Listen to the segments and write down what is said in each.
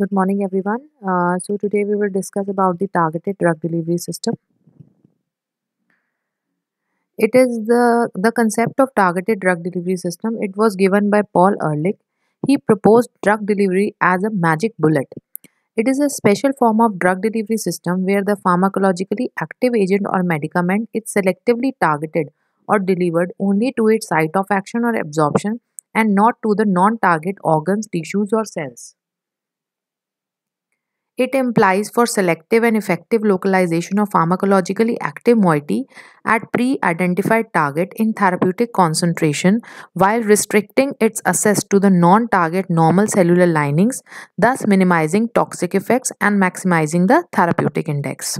Good morning, everyone. Uh, so today we will discuss about the targeted drug delivery system. It is the the concept of targeted drug delivery system. It was given by Paul Ehrlich. He proposed drug delivery as a magic bullet. It is a special form of drug delivery system where the pharmacologically active agent or medicament is selectively targeted or delivered only to its site of action or absorption and not to the non-target organs, tissues or cells. It implies for selective and effective localization of pharmacologically active moiety at pre identified target in therapeutic concentration while restricting its access to the non target normal cellular linings, thus minimizing toxic effects and maximizing the therapeutic index.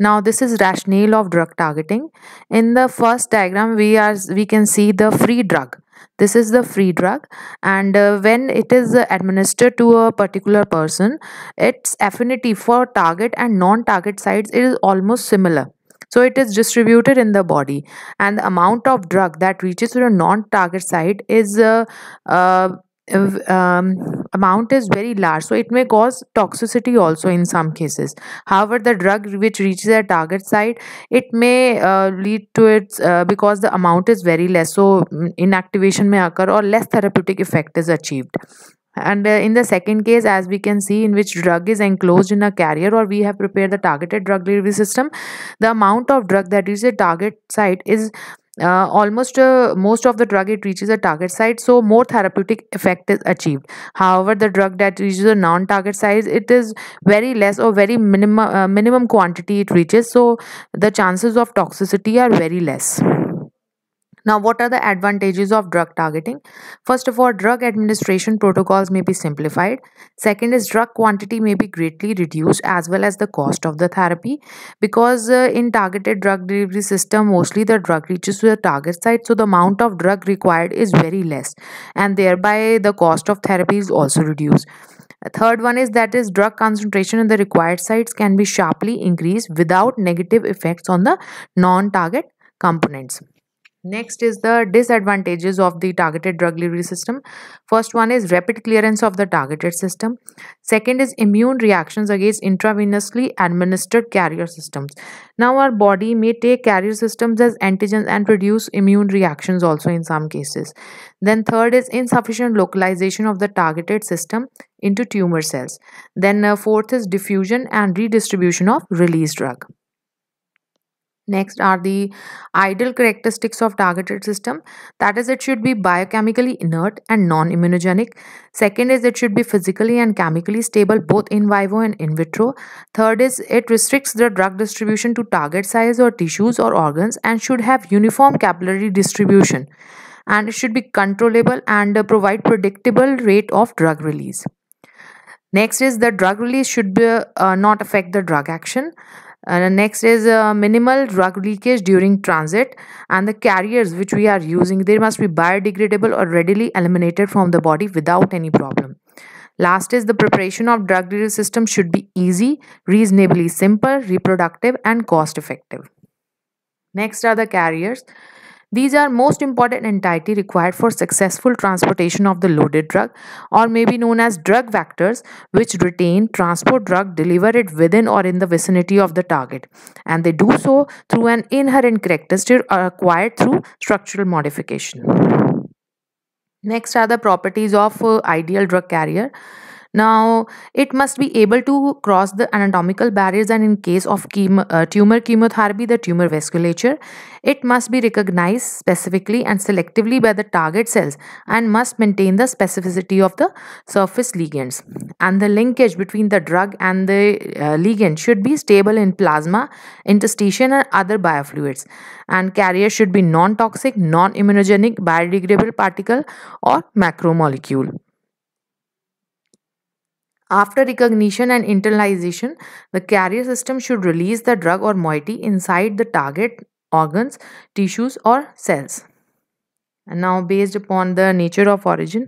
Now this is rationale of drug targeting. In the first diagram we are we can see the free drug this is the free drug and uh, when it is uh, administered to a particular person its affinity for target and non-target sites is almost similar so it is distributed in the body and the amount of drug that reaches to a non-target site is uh, uh um, amount is very large so it may cause toxicity also in some cases however the drug which reaches a target site it may uh, lead to its uh, because the amount is very less so mm, inactivation may occur or less therapeutic effect is achieved and uh, in the second case as we can see in which drug is enclosed in a carrier or we have prepared the targeted drug delivery system the amount of drug that reaches a target site is uh, almost uh, most of the drug it reaches a target site so more therapeutic effect is achieved however the drug that reaches a non target site it is very less or very minimum uh, minimum quantity it reaches so the chances of toxicity are very less now, what are the advantages of drug targeting? First of all, drug administration protocols may be simplified. Second is drug quantity may be greatly reduced as well as the cost of the therapy because uh, in targeted drug delivery system, mostly the drug reaches to the target site, so the amount of drug required is very less, and thereby the cost of therapy is also reduced. third one is that is drug concentration in the required sites can be sharply increased without negative effects on the non-target components. Next is the disadvantages of the targeted drug delivery system. First one is rapid clearance of the targeted system. Second is immune reactions against intravenously administered carrier systems. Now our body may take carrier systems as antigens and produce immune reactions also in some cases. Then third is insufficient localization of the targeted system into tumor cells. Then uh, fourth is diffusion and redistribution of release drug. Next are the ideal characteristics of targeted system. That is, it should be biochemically inert and non-immunogenic. Second is it should be physically and chemically stable both in vivo and in vitro. Third is it restricts the drug distribution to target size or tissues or organs and should have uniform capillary distribution. And it should be controllable and provide predictable rate of drug release. Next is the drug release should be, uh, not affect the drug action. And next is uh, minimal drug leakage during transit and the carriers which we are using, they must be biodegradable or readily eliminated from the body without any problem. Last is the preparation of drug delivery system should be easy, reasonably simple, reproductive and cost effective. Next are the carriers. These are most important entity required for successful transportation of the loaded drug or may be known as drug vectors which retain transport drug deliver it within or in the vicinity of the target and they do so through an inherent characteristic acquired through structural modification. Next are the properties of uh, ideal drug carrier. Now, it must be able to cross the anatomical barriers, and in case of chemo, uh, tumor chemotherapy, the tumor vasculature, it must be recognized specifically and selectively by the target cells and must maintain the specificity of the surface ligands. And the linkage between the drug and the uh, ligand should be stable in plasma, interstitium, and other biofluids. And carrier should be non toxic, non immunogenic, biodegradable particle, or macromolecule. After recognition and internalization, the carrier system should release the drug or moiety inside the target organs, tissues, or cells. And now based upon the nature of origin,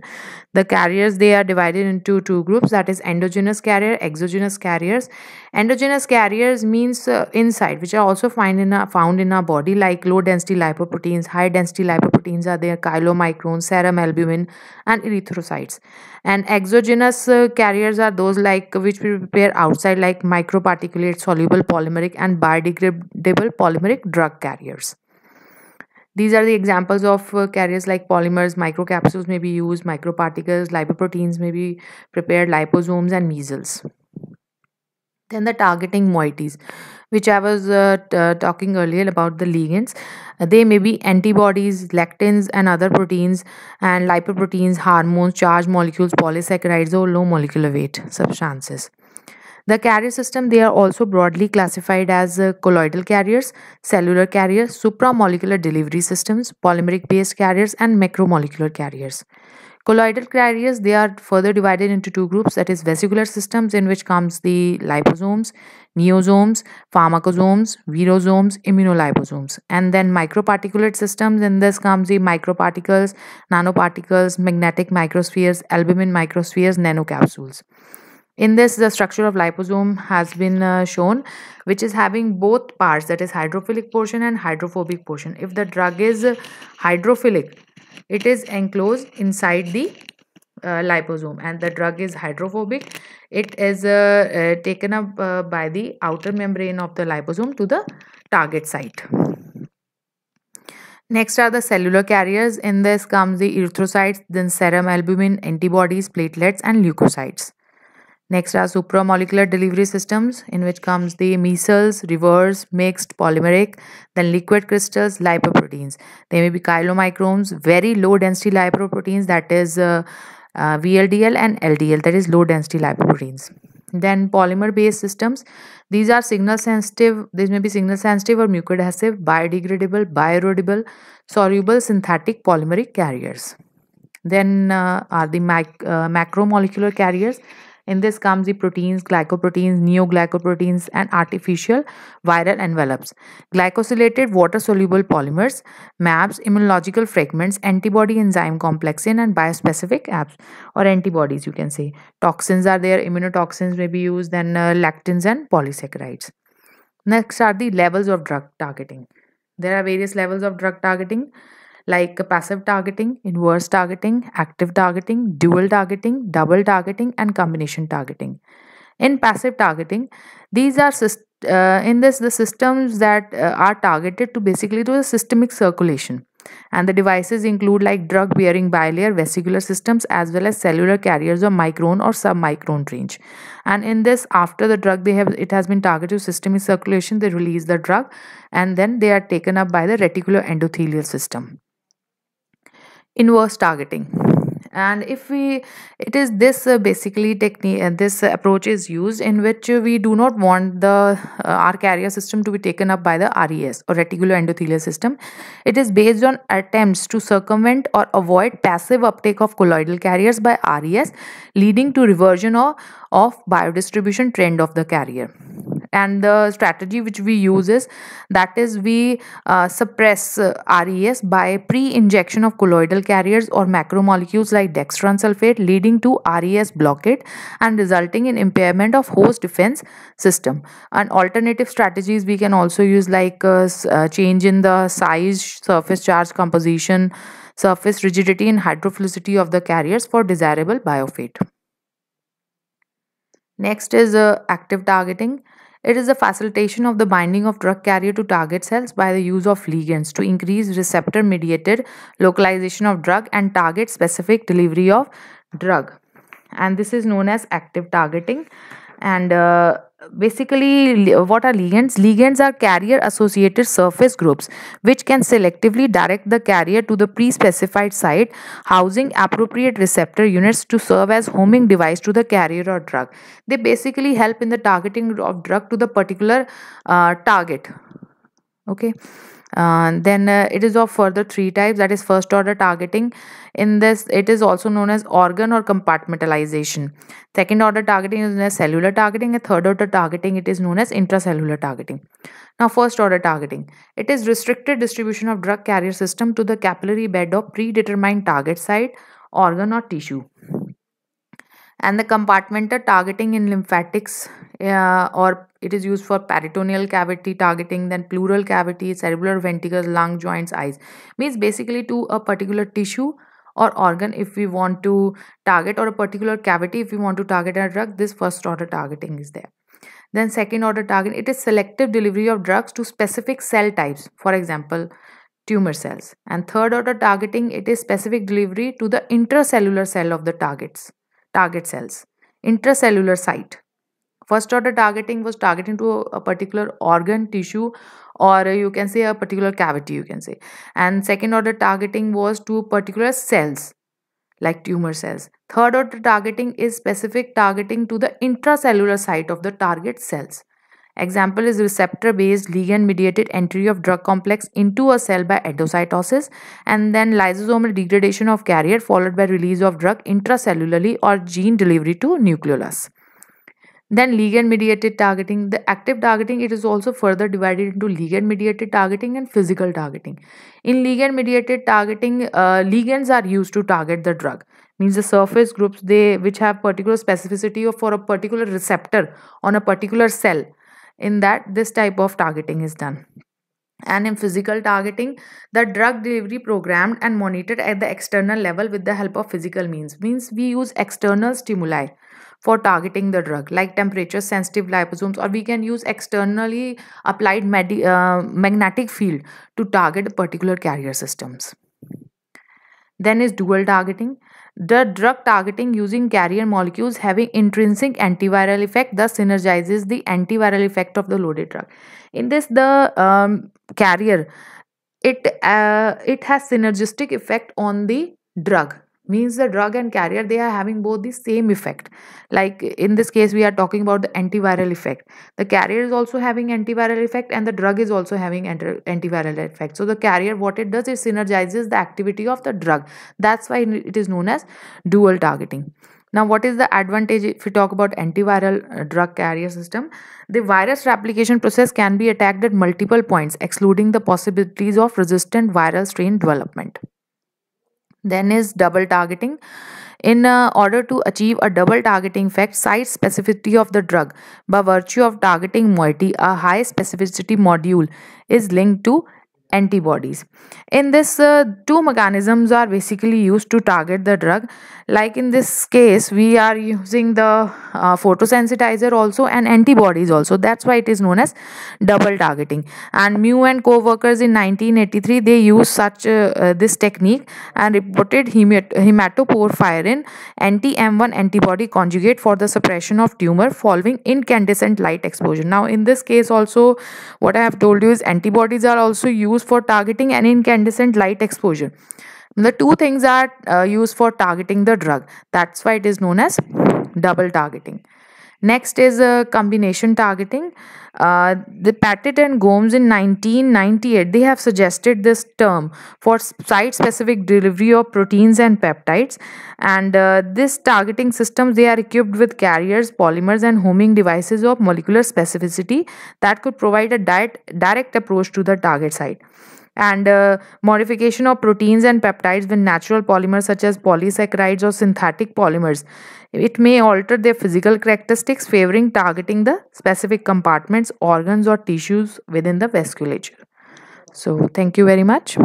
the carriers they are divided into two groups that is endogenous carrier, exogenous carriers. Endogenous carriers means uh, inside which are also find in our, found in our body like low density lipoproteins, high density lipoproteins are there, chylomicrons, serum albumin and erythrocytes. And exogenous uh, carriers are those like which we prepare outside like microparticulate soluble polymeric and biodegradable polymeric drug carriers. These are the examples of uh, carriers like polymers, microcapsules may be used, microparticles, lipoproteins may be prepared, liposomes, and measles. Then the targeting moieties, which I was uh, uh talking earlier about the ligands. Uh, they may be antibodies, lectins, and other proteins, and lipoproteins, hormones, charged molecules, polysaccharides, or low molecular weight substances. The carrier system, they are also broadly classified as uh, colloidal carriers, cellular carriers, supramolecular delivery systems, polymeric based carriers, and macromolecular carriers. Colloidal carriers, they are further divided into two groups that is vesicular systems in which comes the liposomes, neosomes, pharmacosomes, virosomes, immunoliposomes and then microparticulate systems in this comes the microparticles, nanoparticles, magnetic microspheres, albumin microspheres, nanocapsules. In this, the structure of liposome has been uh, shown, which is having both parts, that is hydrophilic portion and hydrophobic portion. If the drug is hydrophilic, it is enclosed inside the uh, liposome and the drug is hydrophobic. It is uh, uh taken up uh, by the outer membrane of the liposome to the target site. Next are the cellular carriers. In this comes the erythrocytes, then serum albumin, antibodies, platelets and leukocytes. Next are supramolecular delivery systems in which comes the mesials, reverse, mixed, polymeric, then liquid crystals, lipoproteins. They may be chylomicrons, very low density lipoproteins that is uh, uh, VLDL and LDL that is low density lipoproteins. Then polymer based systems. These are signal sensitive, these may be signal sensitive or mucoadhesive, biodegradable, bioerodible, soluble synthetic polymeric carriers. Then uh, are the mac uh, macromolecular carriers in this comes the proteins, glycoproteins, neoglycoproteins, and artificial viral envelopes. Glycosylated water soluble polymers, MAPs, immunological fragments, antibody enzyme complexin, and biospecific apps or antibodies, you can say. Toxins are there, immunotoxins may be used, then uh, lectins and polysaccharides. Next are the levels of drug targeting. There are various levels of drug targeting like passive targeting, inverse targeting, active targeting, dual targeting, double targeting, and combination targeting. In passive targeting, these are uh, in this the systems that uh, are targeted to basically do the systemic circulation and the devices include like drug bearing bilayer vesicular systems as well as cellular carriers of micron or submicron range and in this after the drug they have it has been targeted to systemic circulation they release the drug and then they are taken up by the reticular endothelial system inverse targeting and if we it is this uh, basically technique uh, this approach is used in which we do not want the uh, our carrier system to be taken up by the res or reticular endothelial system it is based on attempts to circumvent or avoid passive uptake of colloidal carriers by res leading to reversion of, of biodistribution trend of the carrier and the strategy which we use is that is we uh, suppress uh, res by pre-injection of colloidal carriers or macromolecules like dextran sulfate leading to res blockade and resulting in impairment of host defense system and alternative strategies we can also use like uh, uh change in the size surface charge composition surface rigidity and hydrophilicity of the carriers for desirable biofeed Next is uh, active targeting. It is the facilitation of the binding of drug carrier to target cells by the use of ligands to increase receptor mediated localization of drug and target specific delivery of drug. And this is known as active targeting. And uh, basically what are ligands ligands are carrier associated surface groups which can selectively direct the carrier to the pre-specified site housing appropriate receptor units to serve as homing device to the carrier or drug they basically help in the targeting of drug to the particular uh, target okay uh, then uh, it is of further three types that is first order targeting in this it is also known as organ or compartmentalization second order targeting is known as cellular targeting and third order targeting it is known as intracellular targeting now first order targeting it is restricted distribution of drug carrier system to the capillary bed of predetermined target site organ or tissue and the are targeting in lymphatics uh, or it is used for peritoneal cavity targeting then pleural cavity cerebral ventricles lung joints eyes means basically to a particular tissue or organ if we want to target or a particular cavity if we want to target a drug this first order targeting is there then second order target it is selective delivery of drugs to specific cell types for example tumor cells and third order targeting it is specific delivery to the intracellular cell of the targets target cells. Intracellular site. First order targeting was targeting to a particular organ, tissue, or you can say a particular cavity, you can say. And second order targeting was to particular cells, like tumor cells. Third order targeting is specific targeting to the intracellular site of the target cells. Example is receptor-based ligand-mediated entry of drug complex into a cell by endocytosis and then lysosomal degradation of carrier followed by release of drug intracellularly or gene delivery to nucleolus. Then ligand-mediated targeting. The active targeting, it is also further divided into ligand-mediated targeting and physical targeting. In ligand-mediated targeting, uh, ligands are used to target the drug. Means the surface groups they which have particular specificity for a particular receptor on a particular cell in that this type of targeting is done and in physical targeting the drug delivery programmed and monitored at the external level with the help of physical means means we use external stimuli for targeting the drug like temperature sensitive liposomes or we can use externally applied med- uh, magnetic field to target particular carrier systems then is dual targeting the drug targeting using carrier molecules having intrinsic antiviral effect thus synergizes the antiviral effect of the loaded drug. In this, the um, carrier it uh, it has synergistic effect on the drug means the drug and carrier they are having both the same effect like in this case we are talking about the antiviral effect the carrier is also having antiviral effect and the drug is also having antiviral effect so the carrier what it does is synergizes the activity of the drug that's why it is known as dual targeting now what is the advantage if we talk about antiviral uh, drug carrier system the virus replication process can be attacked at multiple points excluding the possibilities of resistant viral strain development then is double targeting. In uh, order to achieve a double targeting effect, site specificity of the drug by virtue of targeting moiety, a high specificity module is linked to antibodies. In this, uh, two mechanisms are basically used to target the drug. Like in this case, we are using the uh, photosensitizer also and antibodies also. That's why it is known as double targeting. And Mu and co-workers in 1983, they used such uh, uh, this technique and reported hematoporphyrin anti-M1 antibody conjugate for the suppression of tumor following incandescent light exposure. Now, in this case also, what I have told you is antibodies are also used used for targeting and incandescent light exposure. The two things are uh, used for targeting the drug. That's why it is known as double targeting. Next is uh, combination targeting. Uh, the Pettit and Gomes in 1998, they have suggested this term for site-specific delivery of proteins and peptides. And uh, this targeting systems, they are equipped with carriers, polymers, and homing devices of molecular specificity that could provide a direct, direct approach to the target site and uh, modification of proteins and peptides with natural polymers such as polysaccharides or synthetic polymers. It may alter their physical characteristics, favoring targeting the specific compartments, organs, or tissues within the vasculature. So, thank you very much.